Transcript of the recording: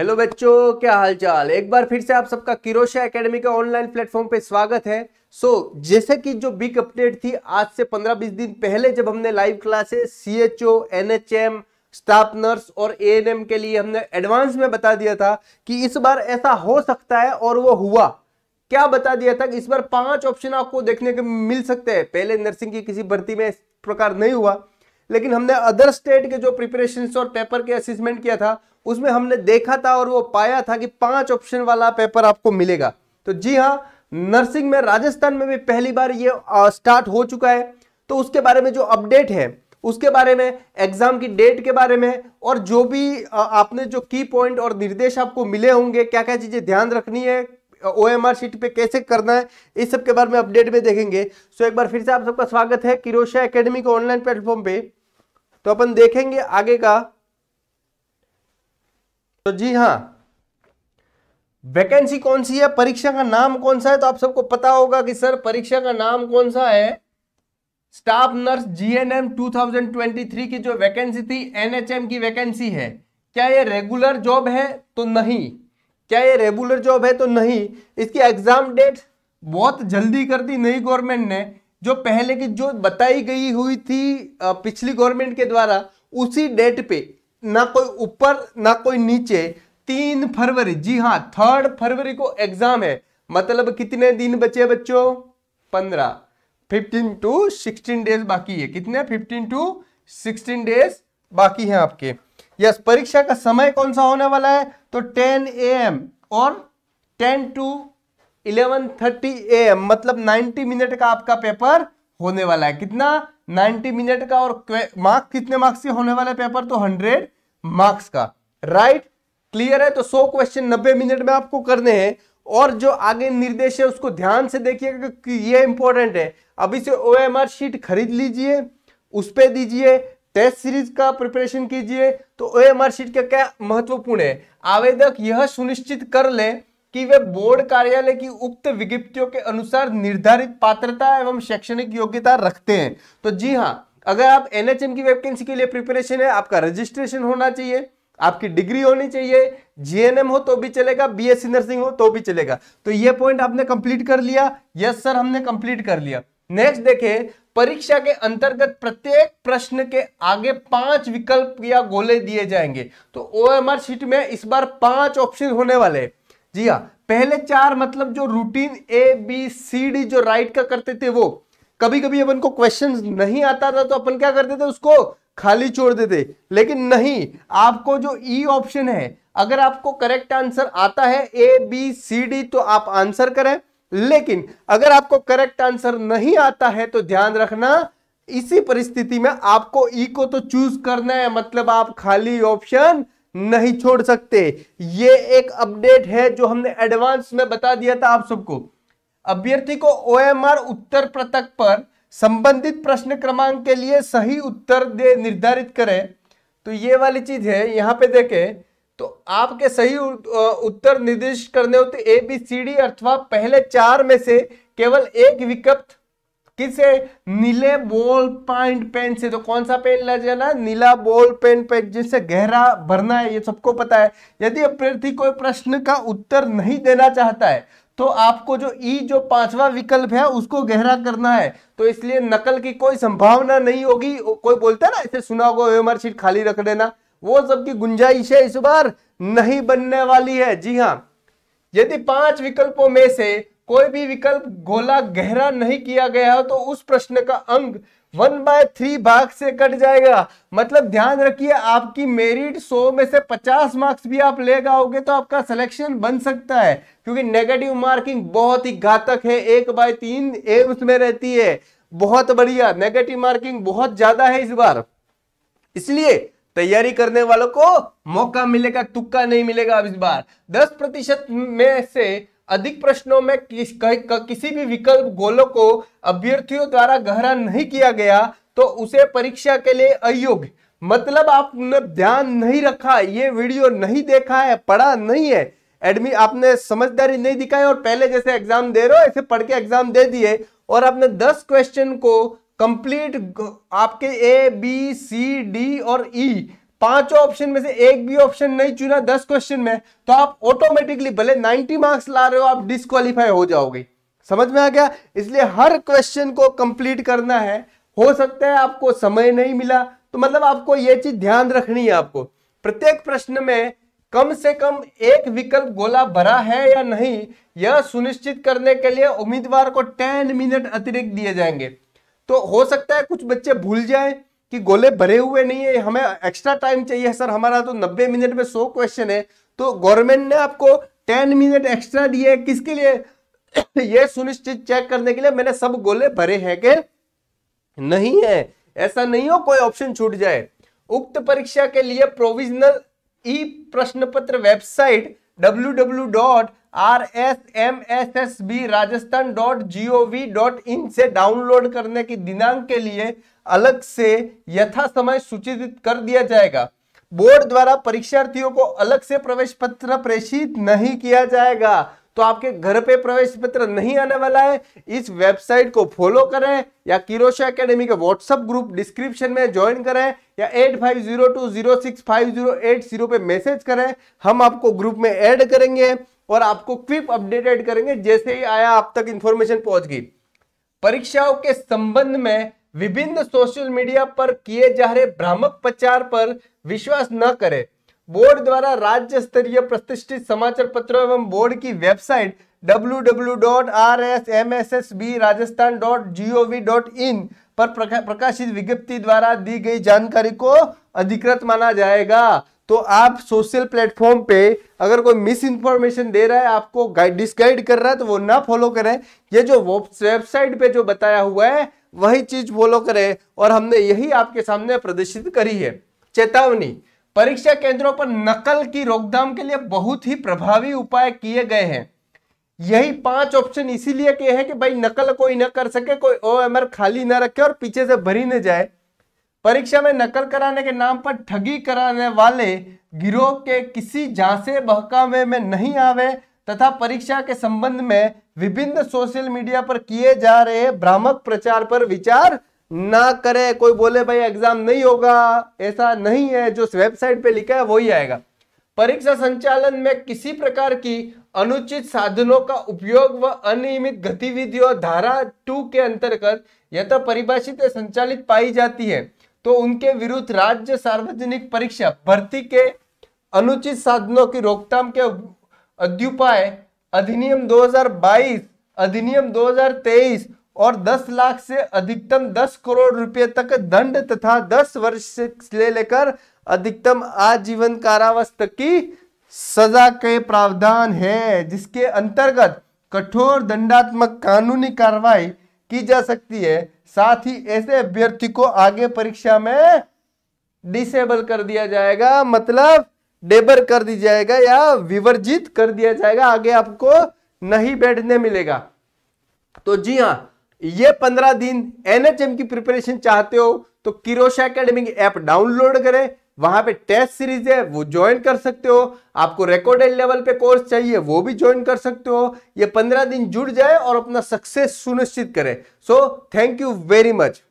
hello बच्चों क्या हालचाल एक बार फिर से आप सबका किरोशा एकेडमी के ऑनलाइन प्लेटफॉर्म पे स्वागत है सो so, जैसे कि जो बिग अपडेट थी आज से 15-20 दिन पहले जब हमने live classes C H O N H M staff nurse और एएनएम के लिए हमने एडवांस में बता दिया था कि इस बार ऐसा हो सकता है और वो हुआ क्या बता दिया था इस बार पांच ऑप्शन आपको देखने को मिल सकते हैं पहले नर्सिंग की किसी भर्ती में इस प्रकार नहीं हुआ लेकिन हमने अदर स्टेट के जो प्रिपरेशन और पेपर के असेसमेंट किया था उसमें हमने देखा था और वो पाया था कि पांच ऑप्शन वाला पेपर आपको मिलेगा तो जी हाँ नर्सिंग में राजस्थान में भी पहली बार ये स्टार्ट हो चुका है तो उसके बारे में जो अपडेट है उसके बारे में एग्जाम की डेट के बारे में और जो भी आपने जो की पॉइंट और निर्देश आपको मिले होंगे क्या क्या चीज़ें ध्यान रखनी है ओ एम आर शीट पे कैसे करना है इस सब के बारे में अपडेट में देखेंगे सो एक बार फिर से आप सबका स्वागत है किरोशिया एकेडमी के ऑनलाइन प्लेटफॉर्म पे तो अपन देखेंगे आगे का तो जी हाँ वैकेंसी कौन सी है परीक्षा का नाम कौन सा है तो आप सबको पता होगा कि सर परीक्षा का नाम कौन सा है स्टाफ नर्स जीएनएम 2023 की जो वैकेंसी थी एनएचएम की वैकेंसी है क्या ये रेगुलर जॉब है तो नहीं क्या ये रेगुलर जॉब है तो नहीं इसकी एग्जाम डेट बहुत जल्दी कर दी नई गवर्नमेंट ने जो पहले की जो बताई गई हुई थी पिछली गवर्नमेंट के द्वारा उसी डेट पे ना कोई ऊपर ना कोई नीचे तीन फरवरी जी हाँ थर्ड फरवरी को एग्जाम है मतलब कितने दिन बचे बच्चों पंद्रह फिफ्टीन टू सिक्सटीन डेज बाकी है कितने फिफ्टीन टू सिक्सटीन डेज बाकी हैं आपके यस परीक्षा का समय कौन सा होने वाला है तो टेन ए एम और टेन टू 11:30 एम मतलब 90 मिनट का आपका पेपर होने वाला है कितना 90 मिनट का और मार्क्स कितने मार्क्स के होने वाला है पेपर तो 100 मार्क्स का राइट क्लियर है तो 100 क्वेश्चन 90 मिनट में आपको करने हैं और जो आगे निर्देश है उसको ध्यान से देखिएगा कि ये इंपॉर्टेंट है अभी से ओ शीट खरीद लीजिए उस पर दीजिए टेस्ट सीरीज का प्रिपरेशन कीजिए तो ओ शीट का क्या महत्वपूर्ण है आवेदक यह सुनिश्चित कर ले कि वे बोर्ड कार्यालय की उक्त विज्ञप्तियों के अनुसार निर्धारित पात्रता एवं शैक्षणिक योग्यता रखते हैं तो जी हाँ अगर आप एनएचएम की वैकेंसी के लिए प्रिपरेशन है आपका रजिस्ट्रेशन होना चाहिए आपकी डिग्री होनी चाहिए जीएनएम हो तो भी चलेगा बीएससी नर्सिंग हो तो भी चलेगा तो ये पॉइंट आपने कंप्लीट कर लिया यस सर हमने कंप्लीट कर लिया नेक्स्ट देखें परीक्षा के अंतर्गत प्रत्येक प्रश्न के आगे पांच विकल्प या गोले दिए जाएंगे तो आर शीट में इस बार पांच ऑप्शन होने वाले हैं जी हाँ पहले चार मतलब जो routine A B C D जो राइट का करते थे वो कभी कभी अपन को क्वेश्चन नहीं आता था तो अपन क्या करते थे उसको खाली छोड़ देते लेकिन नहीं आपको जो ई e ऑप्शन है अगर आपको करेक्ट आंसर आता है ए बी सी डी तो आप आंसर करें लेकिन अगर आपको करेक्ट आंसर नहीं आता है तो ध्यान रखना इसी परिस्थिति में आपको ई e को तो चूज करना है मतलब आप खाली ऑप्शन नहीं छोड़ सकते ये एक अपडेट है जो हमने एडवांस में बता दिया था आप सबको अभ्यर्थी को ओएमआर उत्तर पृथक पर संबंधित प्रश्न क्रमांक के लिए सही उत्तर दे निर्धारित करें तो ये वाली चीज है यहाँ पे देखें तो आपके सही उत्तर निर्दिष्ट करने होते ए बी सी डी अथवा पहले चार में से केवल एक विकल्प किसे नीले बॉल पॉइंट पेन से तो कौन सा पेन ले जाना नीला बॉल पेन पेन जिससे गहरा भरना है ये सबको पता है यदि अभ्यर्थी कोई प्रश्न का उत्तर नहीं देना चाहता है तो आपको जो ई जो पांचवा विकल्प है उसको गहरा करना है तो इसलिए नकल की कोई संभावना नहीं होगी कोई बोलता है ना इसे सुना होगा वेमर शीट खाली रख देना वो सबकी गुंजाइश है इस बार नहीं बनने वाली है जी हाँ यदि पांच विकल्पों में से कोई भी विकल्प गोला गहरा नहीं किया गया हो तो उस प्रश्न का अंक वन बाय थ्री भाग से कट जाएगा मतलब ध्यान रखिए आपकी मेरिट सो में से पचास मार्क्स भी आप ले गाओगे तो आपका सिलेक्शन बन सकता है क्योंकि नेगेटिव मार्किंग बहुत ही घातक है एक बाय तीन एम्स में रहती है बहुत बढ़िया नेगेटिव मार्किंग बहुत ज्यादा है इस बार इसलिए तैयारी करने वालों को मौका मिलेगा तुक्का नहीं मिलेगा अब इस बार दस प्रतिशत में से अधिक प्रश्नों में किस, क, क, किसी भी विकल्प गोलों को अभ्यर्थियों द्वारा गहरा नहीं किया गया तो उसे परीक्षा के लिए अयोग्य मतलब आपने ध्यान नहीं रखा ये वीडियो नहीं देखा है पढ़ा नहीं है एडमी आपने समझदारी नहीं दिखाई और पहले जैसे एग्जाम दे रहे हो ऐसे पढ़ के एग्जाम दे दिए और आपने दस क्वेश्चन को कंप्लीट आपके ए बी सी डी और ई e, पांचों ऑप्शन में से एक भी ऑप्शन नहीं चुना दस क्वेश्चन में तो आप ऑटोमेटिकली भले 90 मार्क्स ला रहे हो आप डिस्कालीफाई हो जाओगे समझ में आ गया इसलिए हर क्वेश्चन को कंप्लीट करना है हो सकता है आपको समय नहीं मिला तो मतलब आपको यह चीज ध्यान रखनी है आपको प्रत्येक प्रश्न में कम से कम एक विकल्प गोला भरा है या नहीं यह सुनिश्चित करने के लिए उम्मीदवार को टेन मिनट अतिरिक्त दिए जाएंगे तो हो सकता है कुछ बच्चे भूल जाए कि गोले भरे हुए नहीं है हमें एक्स्ट्रा टाइम चाहिए सर हमारा तो 90 मिनट में 100 क्वेश्चन है तो गवर्नमेंट ने आपको 10 मिनट एक्स्ट्रा दिए किसके लिए यह सुनिश्चित चेक करने के लिए मैंने सब गोले भरे हैं के नहीं है ऐसा नहीं हो कोई ऑप्शन छूट जाए उक्त परीक्षा के लिए प्रोविजनल ई प्रश्न पत्र website W W dot R S M S S B Rajasthan dot G O V dot in से डाउनलोड करने की दिनांक के लिए अलग से यथा समय सूचित कर दिया जाएगा बोर्ड द्वारा परीक्षार्थियों को अलग से प्रवेश पत्र प्रेषित नहीं किया जाएगा तो आपके घर पे प्रवेश पत्र नहीं आने वाला है इस वेबसाइट को फॉलो करें या किरोशा एकेडमी के व्हाट्सएप ग्रुप डिस्क्रिप्शन में ज्वाइन करें या eight five zero two zero six five zero eight zero पे मैसेज करें हम आपको ग्रुप में ऐड करेंगे और आपको क्विक अपडेटेड करेंगे जैसे ही आया आप तक इंफॉर्मेशन पहुंच गई परीक्षाओं के संबंध में विभिन्न सोशल मीडिया पर किए जा रहे भ्रामक प्रचार पर विश्वास न करें बोर्ड द्वारा राज्य स्तरीय प्रतिष्ठित समाचार पत्रों एवं बोर्ड की वेबसाइट www.rsmssbrajasthan.gov.in पर प्रकाशित विज्ञप्ति द्वारा दी गई जानकारी को अधिकृत माना जाएगा तो आप सोशल प्लेटफॉर्म पे अगर कोई मिस इन्फॉर्मेशन दे रहा है आपको गाइड डिसगाइड कर रहा है तो वो ना फॉलो करें ये जो वेबसाइट पे जो बताया हुआ है वही चीज बोलो करें और हमने यही आपके सामने प्रदर्शित करी है चेतावनी परीक्षा केंद्रों पर नकल की रोकथाम के लिए बहुत ही प्रभावी उपाय किए गए हैं यही पांच ऑप्शन इसीलिए के हैं कि भाई नकल कोई ना कर सके कोई ओ खाली ना रखे और पीछे से भरी न जाए परीक्षा में नकल कराने के नाम पर ठगी कराने वाले गिरोह के किसी झांसे बहकावे में नहीं आवे तथा परीक्षा के संबंध में विभिन्न सोशल मीडिया पर किए जा रहे भ्रामक प्रचार पर विचार ना करें कोई बोले भाई एग्जाम नहीं होगा ऐसा नहीं है जो वेबसाइट पे लिखा है वही आएगा परीक्षा संचालन में किसी प्रकार की अनुचित साधनों का उपयोग व अनियमित गतिविधियों धारा टू के अंतर्गत यह तो परिभाषित संचालित पाई जाती है तो उनके विरुद्ध राज्य सार्वजनिक परीक्षा भर्ती के अनुचित साधनों की रोकथाम के अध्युपाय अधिनियम 2022 अधिनियम 2023 और 10 लाख से अधिकतम 10 करोड़ रुपए तक दंड तथा 10 वर्ष से लेकर अधिकतम आजीवन कारावास तक की सजा के प्रावधान है जिसके अंतर्गत कठोर दंडात्मक कानूनी कार्रवाई की जा सकती है साथ ही ऐसे अभ्यर्थी को आगे परीक्षा में डिसेबल कर दिया जाएगा मतलब डेबर कर दी जाएगा या विवर्जित कर दिया जाएगा आगे आपको नहीं बैठने मिलेगा तो जी हाँ ये पंद्रह दिन एनएचएम की प्रिपरेशन चाहते हो तो किरोशा अकेडमी की ऐप डाउनलोड करें वहां पे टेस्ट सीरीज है वो ज्वाइन कर सकते हो आपको रिकॉर्डेड लेवल पे कोर्स चाहिए वो भी ज्वाइन कर सकते हो ये पंद्रह दिन जुड़ जाए और अपना सक्सेस सुनिश्चित करें so thank you very much